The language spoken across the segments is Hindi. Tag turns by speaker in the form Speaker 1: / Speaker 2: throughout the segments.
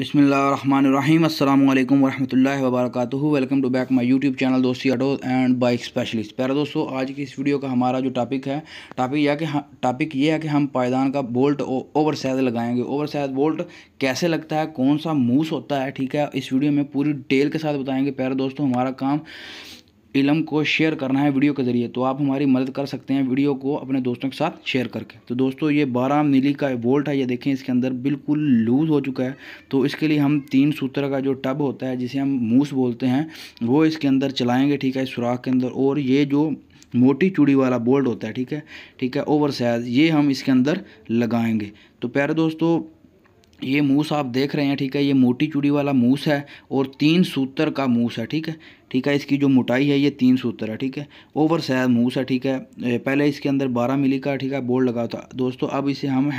Speaker 1: बसमीम अल्लाम वरहमल वर्क welcome to back my YouTube channel Dosti auto and bike specialist प्यारा दोस्तों आज की इस वीडियो का हमारा जो टॉपिक है टॉपिक यह कि टॉपिक ये है कि हम पायदान का बोल्ट ओवर साइज लगाएंगे ओवर साइज बोल्ट कैसे लगता है कौन सा मूस होता है ठीक है इस वीडियो में पूरी डिटेल के साथ बताएँगे प्यारे दोस्तों हमारा काम इलम को शेयर करना है वीडियो के ज़रिए तो आप हमारी मदद कर सकते हैं वीडियो को अपने दोस्तों के साथ शेयर करके तो दोस्तों ये बारह मिली का वोल्ट है ये देखें इसके अंदर बिल्कुल लूज़ हो चुका है तो इसके लिए हम तीन सूत्र का जो टब होता है जिसे हम मूस बोलते हैं वो इसके अंदर चलाएँगे ठीक है सुराख के अंदर और ये जो मोटी चूड़ी वाला बोल्ट होता है ठीक है ठीक है ओवर साइज़ ये हम इसके अंदर लगाएंगे तो प्यारे दोस्तों ये मूस आप देख रहे हैं ठीक है ये मोटी चूड़ी वाला मूस है और तीन सूत्र का मूस है ठीक है ठीक है इसकी जो मोटाई है ये तीन सूत्र है ठीक है ओवर साइज मूस है ठीक है पहले इसके अंदर बारह मिली का ठीक है बोर्ड लगा था दोस्तों अब इसे हम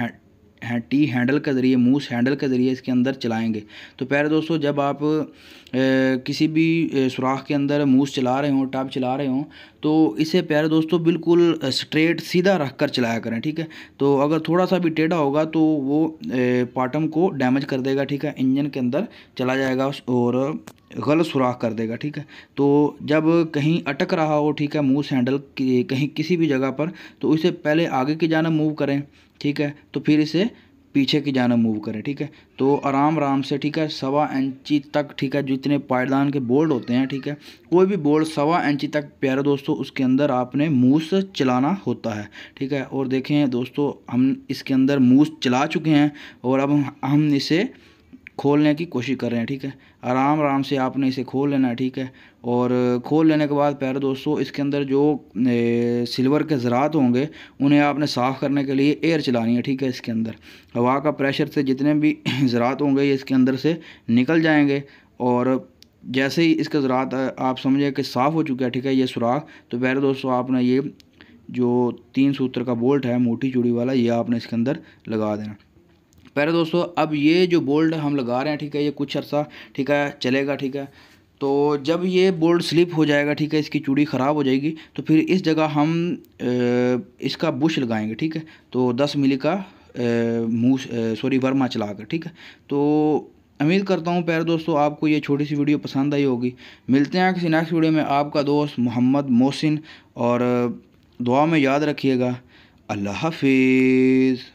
Speaker 1: हैं टी हैंडल के ज़रिए मूस हैंडल के ज़रिए इसके अंदर चलाएंगे तो प्यारे दोस्तों जब आप ए, किसी भी सुराख के अंदर मूस चला रहे हों टैब चला रहे हों तो इसे प्यारे दोस्तों बिल्कुल स्ट्रेट सीधा रख कर चलाया करें ठीक है तो अगर थोड़ा सा भी टेढ़ा होगा तो वो पाटम को डैमेज कर देगा ठीक है इंजन के अंदर चला जाएगा और गलत सुराख कर देगा ठीक है तो जब कहीं अटक रहा हो ठीक है मूव सैंडल कहीं किसी भी जगह पर तो इसे पहले आगे की जाना मूव करें ठीक है तो फिर इसे पीछे की जाना मूव करें ठीक है तो आराम आराम से ठीक है सवा इंची तक ठीक है जितने पायदान के बोल्ड होते हैं ठीक है कोई भी बोल्ड सवा इंची तक प्यारे दोस्तों उसके अंदर आपने मूस चलाना होता है ठीक है और देखें दोस्तों हम इसके अंदर मूस चला चुके हैं और अब हम इसे खोलने की कोशिश कर रहे हैं ठीक है आराम आराम से आपने इसे खोल लेना है ठीक है और खोल लेने के बाद प्यारे दोस्तों इसके अंदर जो सिल्वर के ज़रात होंगे उन्हें आपने साफ़ करने के लिए एयर चलानी है ठीक है इसके अंदर हवा का प्रेशर से जितने भी ज़रात होंगे ये इसके अंदर से निकल जाएंगे और जैसे ही इसका ज़रात आप समझें कि साफ़ हो चुका है ठीक है ये सुराख तो प्यारे दोस्तों आपने ये जो तीन सूत्र का बोल्ट है मोटी चूड़ी वाला ये आपने इसके अंदर लगा देना पहले दोस्तों अब ये जो बोल्ड हम लगा रहे हैं ठीक है ये कुछ अरसा ठीक है चलेगा ठीक है तो जब ये बोल्ट स्लिप हो जाएगा ठीक है इसकी चूड़ी ख़राब हो जाएगी तो फिर इस जगह हम इसका बुश लगाएंगे ठीक है तो दस मिली का मूस सॉरी वर्मा चला कर ठीक है तो उम्मीद करता हूँ प्यारे दोस्तों आपको ये छोटी सी वीडियो पसंद आई होगी मिलते हैं किसी नेक्स्ट वीडियो में आपका दोस्त मोहम्मद मोहसिन और दुआ में याद रखिएगा अल्लाह हाफिज़